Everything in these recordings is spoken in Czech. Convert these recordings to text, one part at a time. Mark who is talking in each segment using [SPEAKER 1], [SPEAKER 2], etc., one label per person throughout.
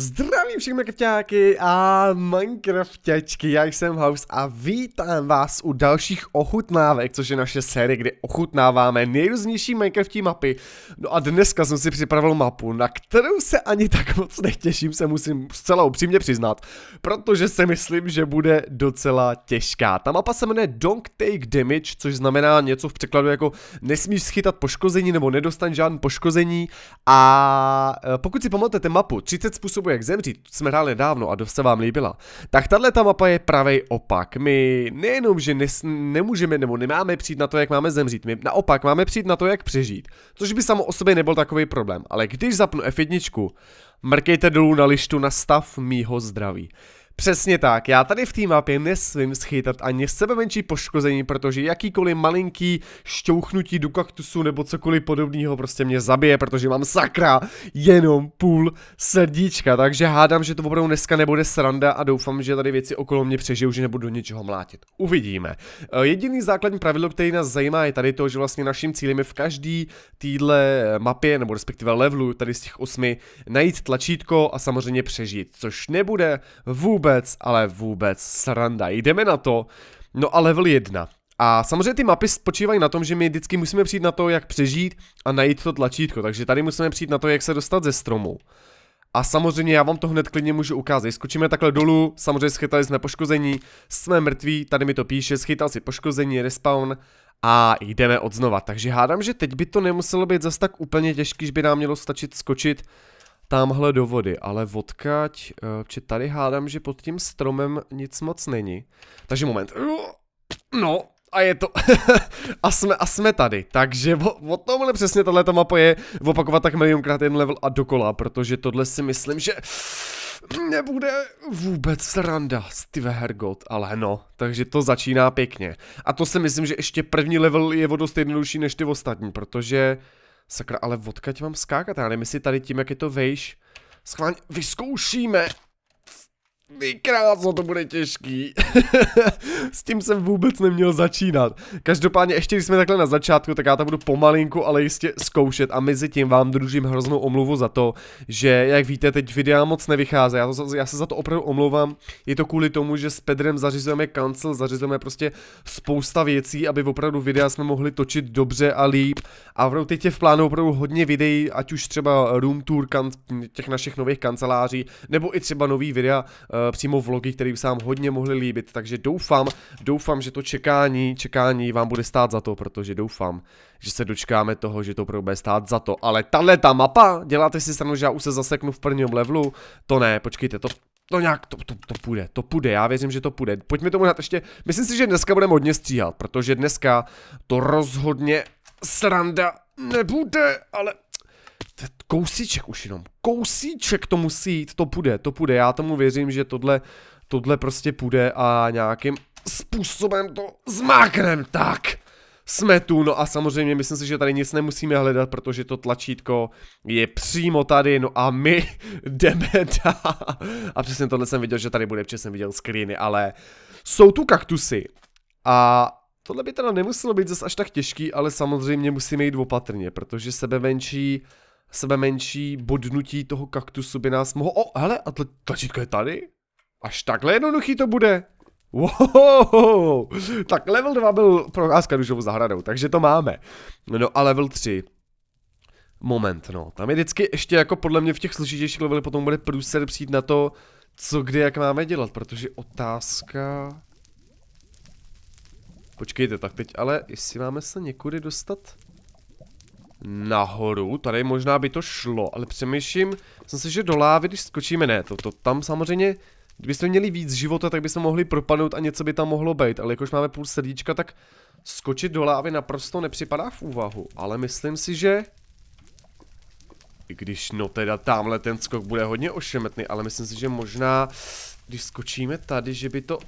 [SPEAKER 1] Zdravím všechny kevťáky a Minecraftěčky, já jsem House a vítám vás u dalších ochutnávek, což je naše série, kdy ochutnáváme nejrůznější Minecraftí mapy. No a dneska jsem si připravil mapu, na kterou se ani tak moc netěším, se musím zcela upřímně přiznat, protože si myslím, že bude docela těžká. Ta mapa se jmenuje Don't Take Damage, což znamená něco v překladu jako nesmíš schytat poškození nebo nedostan žádný poškození a e, pokud si pamatujete mapu, 30 způsobů jak zemřít, jsme hráli dávno a dost se vám líbila, tak tahle ta mapa je pravý opak. My nejenom, že nes, nemůžeme nebo nemáme přijít na to, jak máme zemřít, my naopak máme přijít na to, jak přežít, což by samo o sobě nebyl takový problém, ale když zapnu F1, mrkejte dolů na lištu na stav mýho zdraví. Přesně tak, já tady v té mapě nesmím schytat ani sebe menší poškození, protože jakýkoliv malinký šťouchnutí do kaktusu nebo cokoliv podobného prostě mě zabije, protože mám sakra jenom půl srdíčka, takže hádám, že to opravdu dneska nebude sranda a doufám, že tady věci okolo mě přežijou, že nebudu do něčeho mlátit. Uvidíme. Eh, jediný základní pravidlo, který nás zajímá, je tady to, že vlastně naším cílem je v každý týdle mapě, nebo respektive levelu tady z těch osmi, najít tlačítko a samozřejmě přežít, což nebude vůbec vůbec, ale vůbec sranda. Jdeme na to. No a level 1. A samozřejmě ty mapy spočívají na tom, že my vždycky musíme přijít na to, jak přežít a najít to tlačítko. Takže tady musíme přijít na to, jak se dostat ze stromu. A samozřejmě já vám to hned klidně můžu ukázat. Skočíme takhle dolů, samozřejmě schytali jsme poškození, jsme mrtví, tady mi to píše, schytal si poškození, respawn a jdeme od znova. Takže hádám, že teď by to nemuselo být zas tak úplně těžký, že by nám mělo stačit skočit tamhle do vody, ale odkaď, eh, či tady hádám, že pod tím stromem nic moc není. Takže moment. No, a je to. a, jsme, a jsme tady. Takže o, o tomhle přesně tato mapa je opakovat tak milionkrát jeden level a dokola, protože tohle si myslím, že nebude vůbec sranda Steve Hergot, ale no, takže to začíná pěkně. A to si myslím, že ještě první level je o dost jednodušší než ty ostatní, protože Sakra, ale odkaď mám skákat? Já nevím, jestli tady tím, jak je to vejš. Schválně, vyzkoušíme ty to bude těžký. S tím jsem vůbec neměl začínat. Každopádně ještě když jsme takhle na začátku, tak já to budu pomalinku, ale jistě zkoušet a mezi tím vám družím hroznou omluvu za to, že jak víte, teď videa moc nevychází. Já, to, já se za to opravdu omlouvám. Je to kvůli tomu, že s Pedrem zařizujeme kancel, zařizujeme prostě spousta věcí, aby opravdu videa jsme mohli točit dobře a líp. A opravdu teď je v plánu opravdu hodně videí, ať už třeba room tour těch našich nových kanceláří, nebo i třeba nový videa Eh, přímo vlogy, které by se vám hodně mohly líbit, takže doufám, doufám, že to čekání, čekání vám bude stát za to, protože doufám, že se dočkáme toho, že to bude stát za to, ale tahle ta mapa, děláte si stranu, že já už se zaseknu v prvním levelu, to ne, počkejte, to, to nějak, to, to, to půjde, to půjde, já věřím, že to půjde. Pojďme tomu dát ještě, myslím si, že dneska budeme hodně stříhat, protože dneska to rozhodně sranda nebude, ale kousíček už jenom, kousíček to musí jít, to půjde, to půjde, já tomu věřím, že tohle, tohle prostě půjde a nějakým způsobem to zmáknem, tak jsme tu, no a samozřejmě myslím si, že tady nic nemusíme hledat, protože to tlačítko je přímo tady, no a my jdeme dál. A přesně tohle jsem viděl, že tady bude, protože jsem viděl screeny, ale jsou tu kaktusy a tohle by teda nemuselo být zase až tak těžký, ale samozřejmě musíme jít opatrně, protože sebevenčí sebe menší bodnutí toho kaktusu by nás mohlo... O, hele, a tla, tlačítko je tady? Až takhle jednoduchý to bude. Wow, tak level 2 byl procházka dušovou zahradou, takže to máme. No a level 3. Moment, no. Tam je vždycky ještě jako podle mě v těch složitějších levelech potom bude průser přijít na to, co kdy jak máme dělat, protože otázka... Počkejte, tak teď ale, jestli máme se někudy dostat? nahoru, tady možná by to šlo, ale přemýšlím, jsem si, že do lávy, když skočíme, ne, to, to tam samozřejmě, kdybyste měli víc života, tak bychom mohli propadnout a něco by tam mohlo být, ale jakož máme půl srdíčka, tak skočit do lávy naprosto nepřipadá v úvahu, ale myslím si, že... I když no teda tamhle ten skok bude hodně ošemetný, ale myslím si, že možná, když skočíme tady, že by to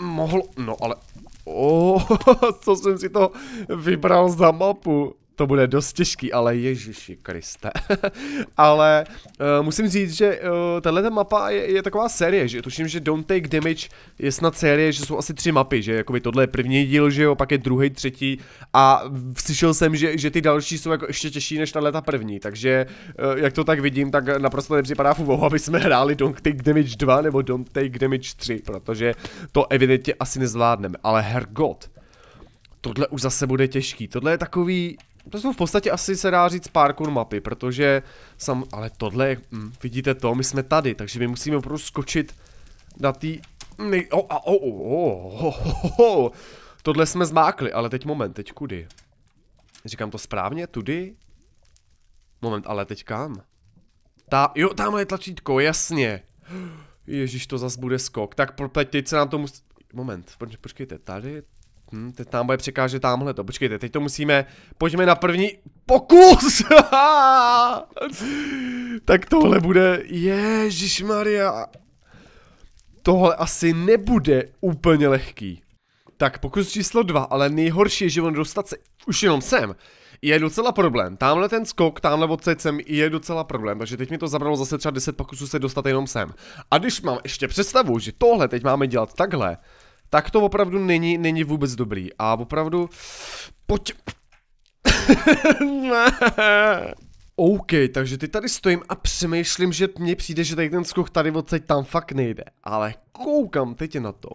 [SPEAKER 1] mohlo, no ale, oh, co jsem si to vybral za mapu, to bude dost těžký, ale ježiši Kriste. ale uh, musím říct, že uh, tahle mapa je, je taková série, že tuším, že Don't Take Damage je snad série, že jsou asi tři mapy, že jakoby tohle je první díl, že jo, pak je druhý, třetí a slyšel jsem, že, že ty další jsou jako ještě těžší než tahle ta první, takže uh, jak to tak vidím, tak naprosto nepřipadá v úvahu, aby jsme hráli Don't Take Damage 2 nebo Don't Take Damage 3, protože to evidentně asi nezvládneme, ale hergot. Tohle už zase bude těžký. Tohle je takový to jsou v podstatě asi se dá říct parkour mapy, protože sam, ale tohle je, hm, vidíte to, my jsme tady, takže my musíme opravdu skočit na tý, nej, oh, oh, oh, o, o, o, tohle jsme zmákli, ale teď moment, teď kudy? Říkám to správně, tudy? Moment, ale teď kam? Ta, jo, tam je tlačítko, jasně. Ježíš, to zas bude skok. Tak teď se nám to musí... Moment, počkejte, tady, Hm, teď nám bude překážet tamhle to. Počkejte, teď to musíme... Pojďme na první pokus! tak tohle bude... Ježíš Maria. Tohle asi nebude úplně lehký. Tak pokus číslo dva, ale nejhorší je, že on dostat se už jenom sem. Je docela problém. Tamhle ten skok, tamhle odsaď sem je docela problém, takže teď mi to zabralo zase třeba 10 pokusů se dostat jenom sem. A když mám ještě představu, že tohle teď máme dělat takhle, tak to opravdu není, není vůbec dobrý. A opravdu, pojď. OK, takže ty tady stojím a přemýšlím, že mně přijde, že tady ten skok tady odsaď tam fakt nejde. Ale koukám teď na to,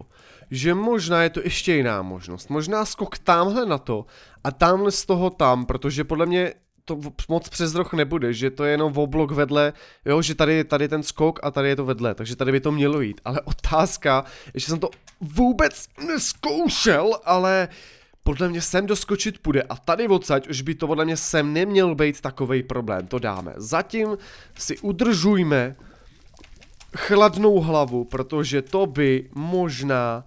[SPEAKER 1] že možná je to ještě jiná možnost. Možná skok tamhle na to a tamhle z toho tam, protože podle mě to moc přes roh nebude, že to je jenom oblok vedle, jo, že tady je tady ten skok a tady je to vedle, takže tady by to mělo jít, ale otázka, že jsem to vůbec neskoušel, ale podle mě sem doskočit půjde a tady odsaď už by to podle mě sem neměl být takovej problém, to dáme. Zatím si udržujme chladnou hlavu, protože to by možná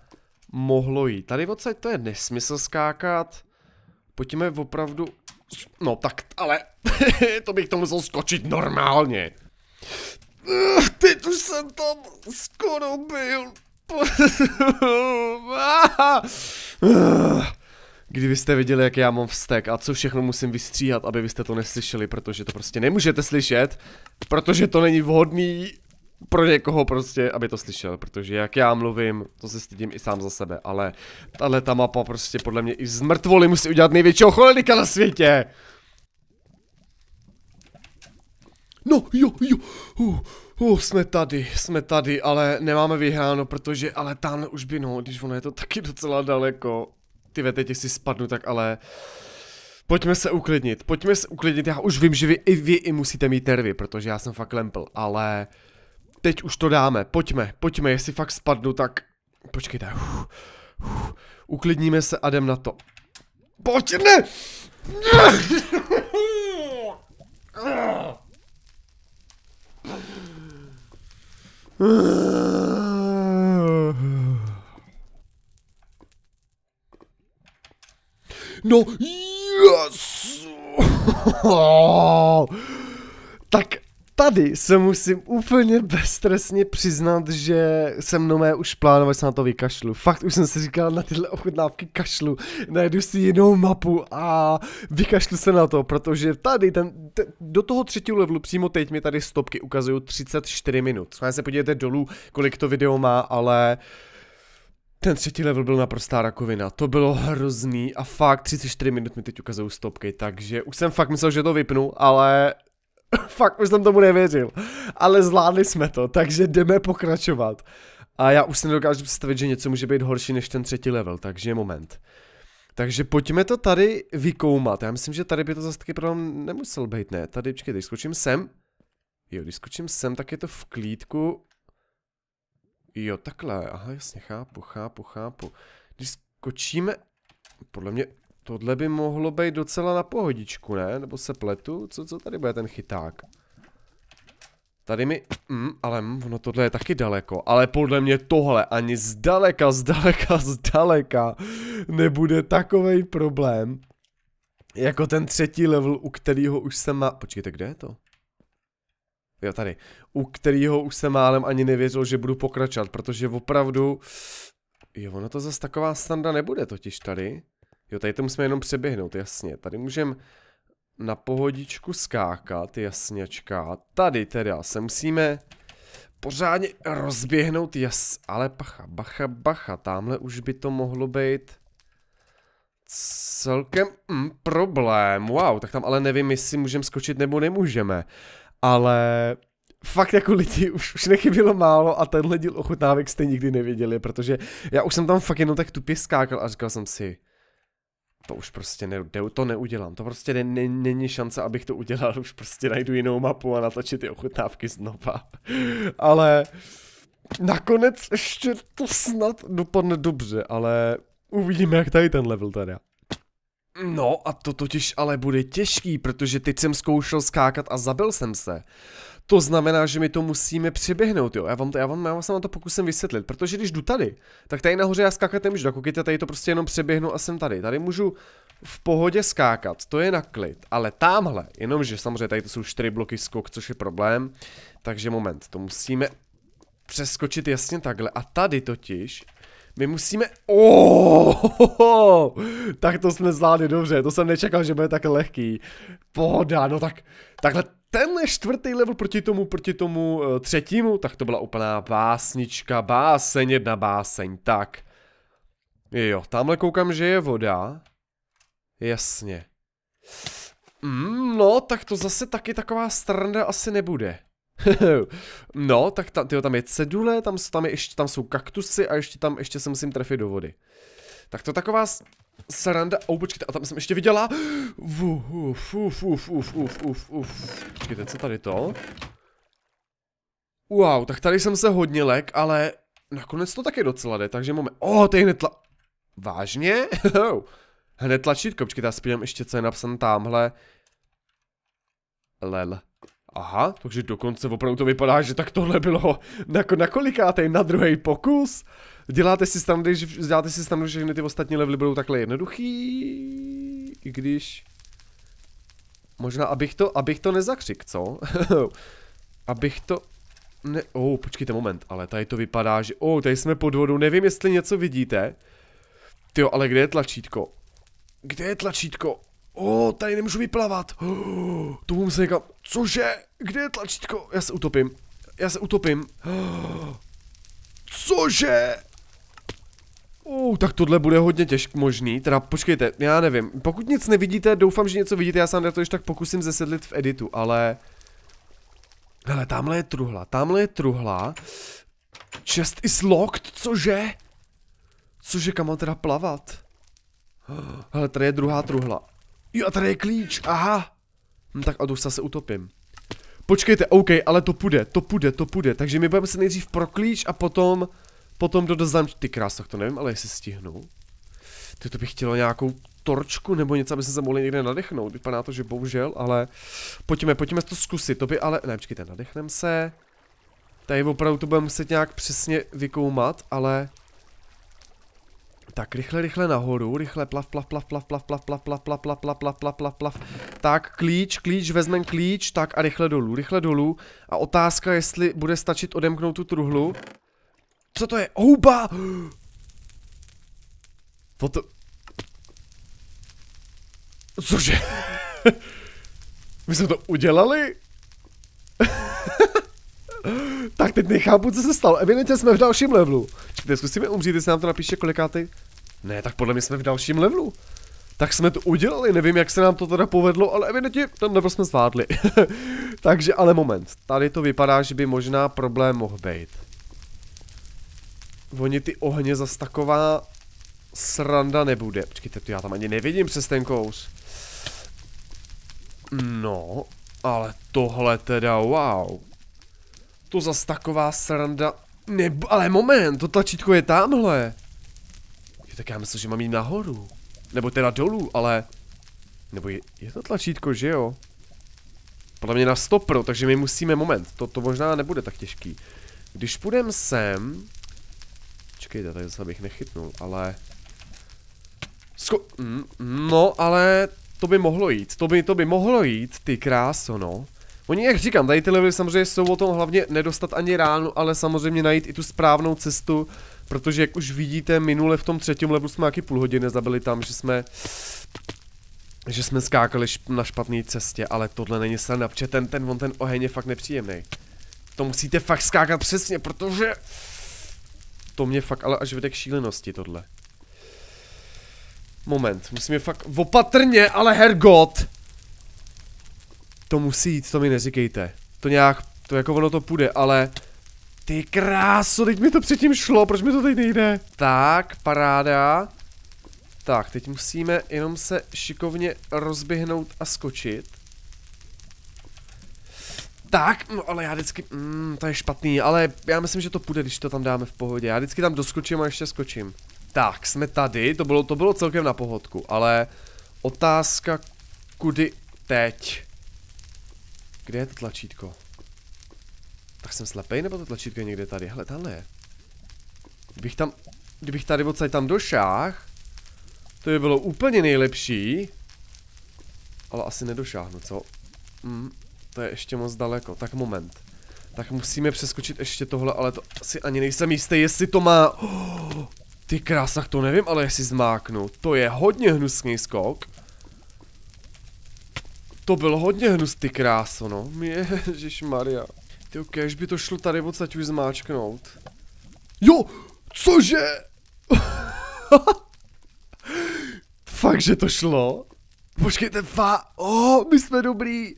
[SPEAKER 1] mohlo jít. Tady odsaď to je nesmysl skákat. Pojďme opravdu No tak, ale to bych to musel skočit normálně. Teď už jsem tam skoro byl. Kdybyste viděli, jak já mám vztek a co všechno musím vystříhat, aby vy jste to neslyšeli, protože to prostě nemůžete slyšet, protože to není vhodný pro někoho prostě, aby to slyšel, protože jak já mluvím, to se stydím i sám za sebe, ale tahle ta mapa prostě podle mě i z mrtvoly musí udělat největšího cholerika na světě! No, jo, jo, uh, uh, jsme tady, jsme tady, ale nemáme vyhráno, protože, ale tam už by, no, když ono je to taky docela daleko. Ty ve, teď si spadnu, tak ale... Pojďme se uklidnit, pojďme se uklidnit, já už vím, že vy i vy i musíte mít nervy, protože já jsem fakt lempl, ale... Teď už to dáme, pojďme, pojďme, jestli fakt spadnu, tak... Počkejte, uf, uf. uklidníme se a jdem na to. Pojď, ne! No, yes! tady se musím úplně bezstresně přiznat, že mnou je už plánovat se na to vykašlu. Fakt už jsem si říkal, na tyhle ochutnávky kašlu, najdu si jinou mapu a vykašlu se na to, protože tady ten, ten do toho třetího levelu přímo teď mi tady stopky ukazují 34 minut. Já se podívejte dolů, kolik to video má, ale... Ten třetí level byl naprostá rakovina, to bylo hrozný a fakt 34 minut mi teď ukazují stopky, takže už jsem fakt myslel, že to vypnu, ale Fakt už jsem tomu nevěřil. Ale zvládli jsme to, takže jdeme pokračovat. A já už si nedokážu představit, že něco může být horší než ten třetí level, takže moment. Takže pojďme to tady vykoumat. Já myslím, že tady by to zase taky problém nemusel být, ne? Tady, počkej, když skočím sem. Jo, když skočím sem, tak je to v klídku. Jo, takhle. Aha, jasně, chápu, chápu, chápu. Když skočíme... Podle mě Tohle by mohlo být docela na pohodičku, ne? Nebo se pletu? Co, co tady bude ten chyták? Tady mi... Mm, ale mm, ono tohle je taky daleko. Ale podle mě tohle ani zdaleka, zdaleka, zdaleka nebude takový problém. Jako ten třetí level, u kterého už jsem má... Počkejte, kde je to? Jo, tady. U kterého už jsem málem ani nevěřil, že budu pokračovat, protože opravdu... Jo, ono to zase taková standa nebude totiž tady. Jo, tady to musíme jenom přeběhnout, jasně. Tady můžeme na pohodičku skákat, jasněčka. Tady teda se musíme pořádně rozběhnout, jas, ale bacha, bacha, bacha, tamhle už by to mohlo být celkem mm, problém, wow, tak tam ale nevím, jestli můžeme skočit nebo nemůžeme, ale fakt jako lidi už, už nechybilo málo a tenhle díl ochutnávek jste nikdy neviděli, protože já už jsem tam fakt jenom tak tupě skákal a říkal jsem si, to už prostě ne, to neudělám, to prostě ne, ne, není šance, abych to udělal, už prostě najdu jinou mapu a natočit ty ochutnávky znova. ale nakonec ještě to snad dopadne dobře, ale uvidíme, jak tady ten level teda. No a to totiž ale bude těžký, protože teď jsem zkoušel skákat a zabil jsem se. To znamená, že my to musíme přeběhnout, jo. Já vám, to, já vám, já vám se na to pokusím vysvětlit, protože když jdu tady, tak tady nahoře já skákat nemůžu. Tak koukejte, tady to prostě jenom přeběhnu a jsem tady. Tady můžu v pohodě skákat, to je na klid, ale tamhle, jenomže samozřejmě tady to jsou čtyři bloky skok, což je problém, takže moment, to musíme přeskočit jasně takhle a tady totiž my musíme... Oh, tak to jsme zvládli dobře, to jsem nečekal, že bude tak lehký. Pohoda, no tak... Takhle tenhle čtvrtý level proti tomu, proti tomu eh, třetímu, tak to byla úplná básnička, báseň, jedna báseň, tak. Jo, tamhle koukám, že je voda. Jasně. Mm, no, tak to zase taky taková stranda asi nebude. no, tak ta, tyjo, tam je cedule, tam, jsou tam, je ještě, tam jsou kaktusy a ještě tam ještě se musím trefit do vody. Tak to taková sranda. O, oh, počkejte, a tam jsem ještě viděla. Uf, uf, uf, uf, uf, uf, uf, Počkejte, co tady to? Wow, tak tady jsem se hodně lek, ale nakonec to taky docela jde, takže máme. O, oh, tady hned tla... Vážně? hned tlačítko, počkejte, já spílám ještě, co je napsané tamhle. Lel. Aha, takže dokonce opravdu to vypadá, že tak tohle bylo na, na kolikátej, na druhý pokus. Děláte si standy, že, děláte si standy, že všechny ty ostatní levely budou takhle jednoduchý, i když... Možná, abych to, abych to nezakřik, co? abych to... Ne, oh, počkejte moment, ale tady to vypadá, že... Oh, tady jsme pod vodou, nevím, jestli něco vidíte. ty, ale kde je tlačítko? Kde je tlačítko? O, oh, tady nemůžu vyplavat. Oh, to musím někam... Cože? Kde je tlačítko? Já se utopím. Já se utopím. Oh, cože? Uh, tak tohle bude hodně těžké možný, teda počkejte, já nevím, pokud nic nevidíte, doufám, že něco vidíte, já se na to ještě tak pokusím zesedlit v editu, ale... Hele, tamhle je truhla, tamhle je truhla. Chest is locked, cože? Cože, kam mám teda plavat? Hele, tady je druhá truhla. Jo, a tady je klíč, aha. Hm, tak od se utopím. Počkejte, OK, ale to půjde, to půjde, to půjde, takže my budeme se nejdřív pro klíč a potom... Potom do dodozdám, ty tak to nevím, ale jestli stihnu. Ty to bych chtěl nějakou torčku nebo něco, aby se mohli někde nadechnout. Vypadá to, že bohužel, ale pojďme, pojďme to zkusit. To by ale, ne, počkejte, nadechnem se. Tady opravdu to budeme muset nějak přesně vykoumat, ale... Tak, rychle, rychle nahoru, rychle plav, plav, plav, plav, plav, plav, plav, plav, plav, plav, plav, plav, plav, plav, plav. Tak, klíč, klíč, vezmem klíč, tak a rychle dolů, rychle dolů. A otázka, jestli bude stačit odemknout tu truhlu. Co to je? Houba! to. Cože? My jsme to udělali? tak teď nechápu, co se stalo. Evidentně jsme v dalším levelu. Čekajte, zkusíme umřít, jestli nám to napíše kolikáty. Ne, tak podle mě jsme v dalším levelu. Tak jsme to udělali, nevím, jak se nám to teda povedlo, ale evidentně ten level jsme zvládli. Takže, ale moment. Tady to vypadá, že by možná problém mohl být. Oni ty ohně zas taková sranda nebude. Počkejte, to já tam ani nevidím přes ten kous. No, ale tohle teda wow. To zas taková sranda... Ne, ale moment, to tlačítko je tamhle. Je, tak já myslím, že mám jít nahoru. Nebo teda dolů, ale... Nebo je, je to tlačítko, že jo? Podle mě na stopro, takže my musíme, moment, to, to možná nebude tak těžký. Když půjdem sem, počkejte, tak zase bych nechytnul, ale... Sko... Mm, mm, no, ale to by mohlo jít, to by, to by mohlo jít, ty kráso, no. Oni, jak říkám, tady ty levely samozřejmě jsou o tom hlavně nedostat ani ránu, ale samozřejmě najít i tu správnou cestu, protože jak už vidíte, minule v tom třetím levelu jsme nějaký půl hodiny zabili tam, že jsme že jsme skákali na špatné cestě, ale tohle není sranda, protože ten, ten, on ten oheň je fakt nepříjemný. To musíte fakt skákat přesně, protože to mě fakt ale až vede k šílenosti tohle. Moment, musím je fakt opatrně, ale hergot! To musí jít, to mi neříkejte. To nějak, to jako ono to půjde, ale... Ty krásu, teď mi to předtím šlo, proč mi to teď nejde? Tak, paráda. Tak, teď musíme jenom se šikovně rozběhnout a skočit. Tak, no ale já vždycky, mm, to je špatný, ale já myslím, že to půjde, když to tam dáme v pohodě. Já vždycky tam doskočím a ještě skočím. Tak, jsme tady, to bylo, to bylo celkem na pohodku, ale otázka, kudy teď? Kde je to tlačítko? Tak jsem slepej, nebo to tlačítko je někde tady? Hele, tamhle je. Kdybych tam, kdybych tady odsaď tam došáh, to by bylo úplně nejlepší. Ale asi nedošáhnu, co? Mm, to je ještě moc daleko, tak moment. Tak musíme přeskočit ještě tohle, ale to asi ani nejsem jistý, jestli to má... Oh, ty krásách to nevím, ale jestli zmáknu. To je hodně hnusný skok. To byl hodně hnus, ty kráso, no. Maria. Ty ok, by to šlo tady odsaď už zmáčknout. Jo, cože? Fakt, že to šlo? Počkejte, fa... Oh, my jsme dobrý.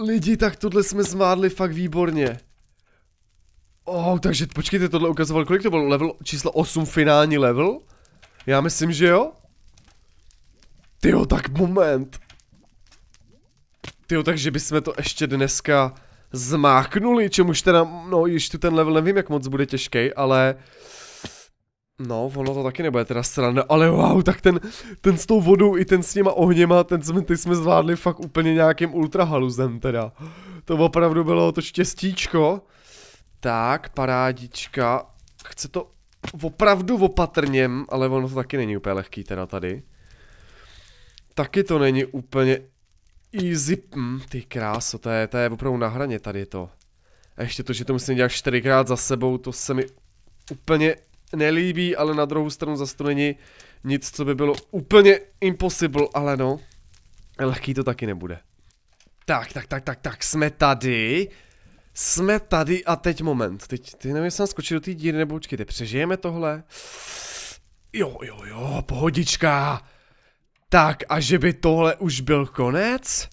[SPEAKER 1] Lidi, tak tohle jsme zvládli fakt výborně. Oh, takže počkejte, tohle ukazoval, kolik to bylo level číslo 8 finální level? Já myslím, že jo. Tyjo, tak moment. Tyjo, takže bychom to ještě dneska zmáknuli, čemuž teda, no již tu ten level nevím, jak moc bude těžký, ale... No, ono to taky nebude teda sranda, ale wow, tak ten, ten s tou vodou i ten s těma ohněma, ten jsme, ty jsme zvládli fakt úplně nějakým ultrahaluzem teda. To opravdu bylo to štěstíčko. Tak, parádička. Chce to opravdu opatrněm, ale ono to taky není úplně lehký teda tady. Taky to není úplně easy. Hm, ty kráso, to je, to je opravdu na hraně tady to. A ještě to, že to musím dělat čtyřikrát za sebou, to se mi úplně nelíbí, ale na druhou stranu zase to není nic, co by bylo úplně impossible, ale no, lehký to taky nebude. Tak, tak, tak, tak, tak, jsme tady. Jsme tady a teď moment. Teď, ty nevím, jestli skočil do té díry, nebo počkejte, přežijeme tohle? Jo, jo, jo, pohodička. Tak a že by tohle už byl konec?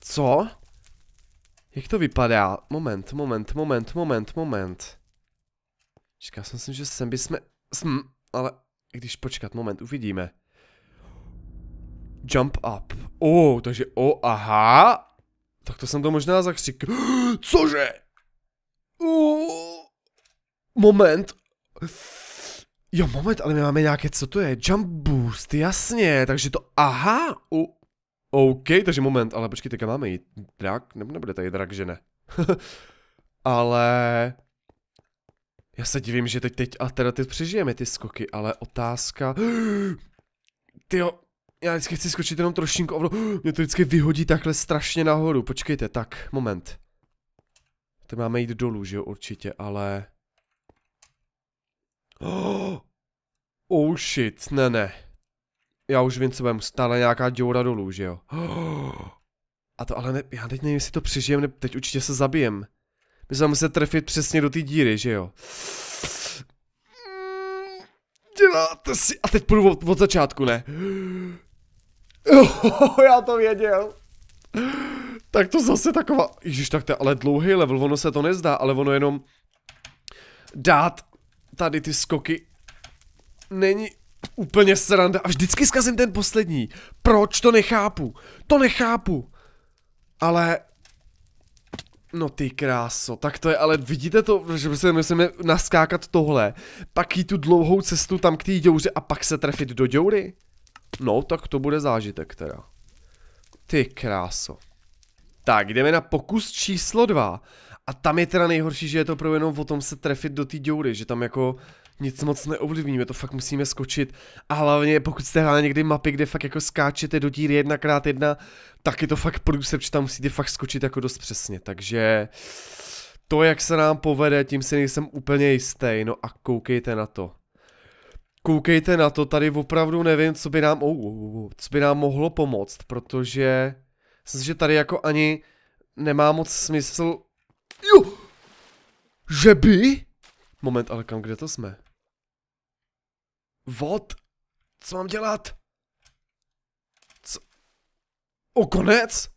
[SPEAKER 1] Co? Jak to vypadá? Moment, moment, moment, moment, moment. Říkal jsem si, že sem bychom... Sm, ale když počkat, moment, uvidíme. Jump up. O, oh, takže o, oh, aha. Tak to jsem to možná zakřik. Cože? Oh, moment. Jo, moment, ale my máme nějaké, co to je? Jump boost, jasně, takže to, aha, Oh, OK, takže moment, ale počkej, teďka máme jít drak, nebo nebude tady drak, že ne? ale... Já se divím, že teď, teď a přežijeme ty skoky, ale otázka... Ty jo, já vždycky chci skočit jenom trošinku, ono mě to vždycky vyhodí takhle strašně nahoru. Počkejte, tak, moment. To máme jít dolů, že jo, určitě, ale... Oh, oh shit, ne, ne. Já už vím, co bude muset, nějaká děura dolů, že jo. a to ale ne, já teď nevím, jestli to přežijem, ne, teď určitě se zabijem jsem se trefit přesně do té díry, že jo. Děláte si. A teď půjdu od, od začátku, ne? Oh, já to věděl. Tak to zase taková... Ježiš, tak to je ale dlouhý level, ono se to nezdá, ale ono jenom... Dát tady ty skoky není úplně sranda. A vždycky zkazím ten poslední. Proč to nechápu? To nechápu. Ale No ty kráso, tak to je, ale vidíte to, že se musíme naskákat tohle, pak jít tu dlouhou cestu tam k té děuře a pak se trefit do děury? No, tak to bude zážitek teda. Ty kráso. Tak, jdeme na pokus číslo dva. A tam je teda nejhorší, že je to pro jenom o tom se trefit do té děury, že tam jako nic moc neovlivníme, to fakt musíme skočit. A hlavně pokud jste hráli někdy mapy, kde fakt jako skáčete do díry 1x1, tak je to fakt průsep, že tam musíte fakt skočit jako dost přesně, takže... To, jak se nám povede, tím si nejsem úplně jistý, no a koukejte na to. Koukejte na to, tady opravdu nevím, co by nám, oh, oh, oh, co by nám mohlo pomoct, protože myslím, že tady jako ani nemá moc smysl, jo, že by? Moment, ale kam, kde to jsme? Vod? Co mám dělat? Co? O konec?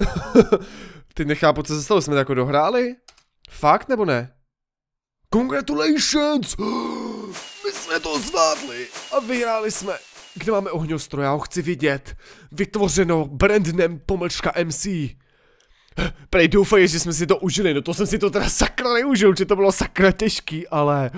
[SPEAKER 1] Teď nechápu, co se stalo, jsme jako dohráli? Fakt nebo ne? Congratulations! My jsme to zvládli a vyhráli jsme. Kde máme ohňostroj? Já ho chci vidět. Vytvořeno brandnem pomlčka MC. Prej doufej, že jsme si to užili, no to jsem si to teda sakra neužil, že to bylo sakra těžký, ale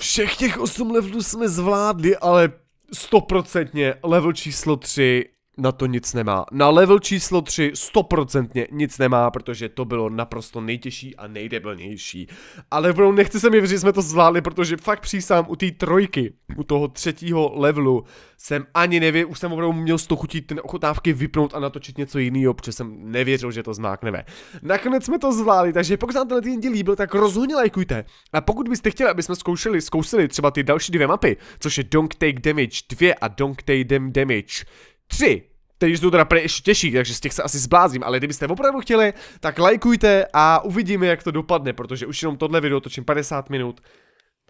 [SPEAKER 1] všech těch 8 levelů jsme zvládli, ale stoprocentně level číslo 3 na to nic nemá. Na level číslo 3 stoprocentně nic nemá, protože to bylo naprosto nejtěžší a nejdebilnější. Ale bro, nechci se mi věřit, že jsme to zvládli, protože fakt přísám u té trojky, u toho třetího levelu, jsem ani nevěděl, už jsem opravdu měl z toho chutí ten ochotávky vypnout a natočit něco jiného, protože jsem nevěřil, že to zmákneme. Nakonec jsme to zvládli, takže pokud se vám tenhle díl líbil, tak rozhodně lajkujte. A pokud byste chtěli, aby jsme zkoušeli, zkoušeli třeba ty další dvě mapy, což je Don't Take Damage 2 a Don't Take Damage tři. Teď jsou teda ještě těžší, takže z těch se asi zblázím, ale kdybyste opravdu chtěli, tak lajkujte a uvidíme, jak to dopadne, protože už jenom tohle video točím 50 minut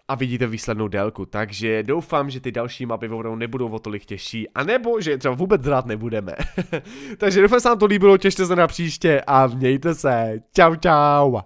[SPEAKER 1] a vidíte výslednou délku, takže doufám, že ty další mapy opravdu nebudou o tolik těžší, anebo že je třeba vůbec hrát nebudeme. takže doufám, že se vám to líbilo, těšte se na příště a mějte se. Čau, čau.